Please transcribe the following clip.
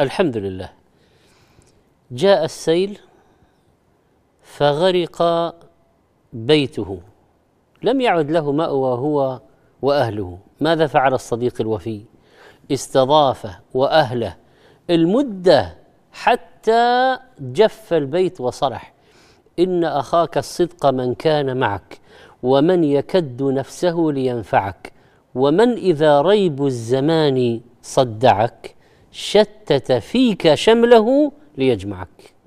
الحمد لله جاء السيل فغرق بيته لم يعد له مأوى هو وأهله ماذا فعل الصديق الوفي استضاف وأهله المدة حتى جف البيت وصلح إن أخاك الصدق من كان معك ومن يكد نفسه لينفعك ومن إذا ريب الزمان صدعك شتت فيك شمله ليجمعك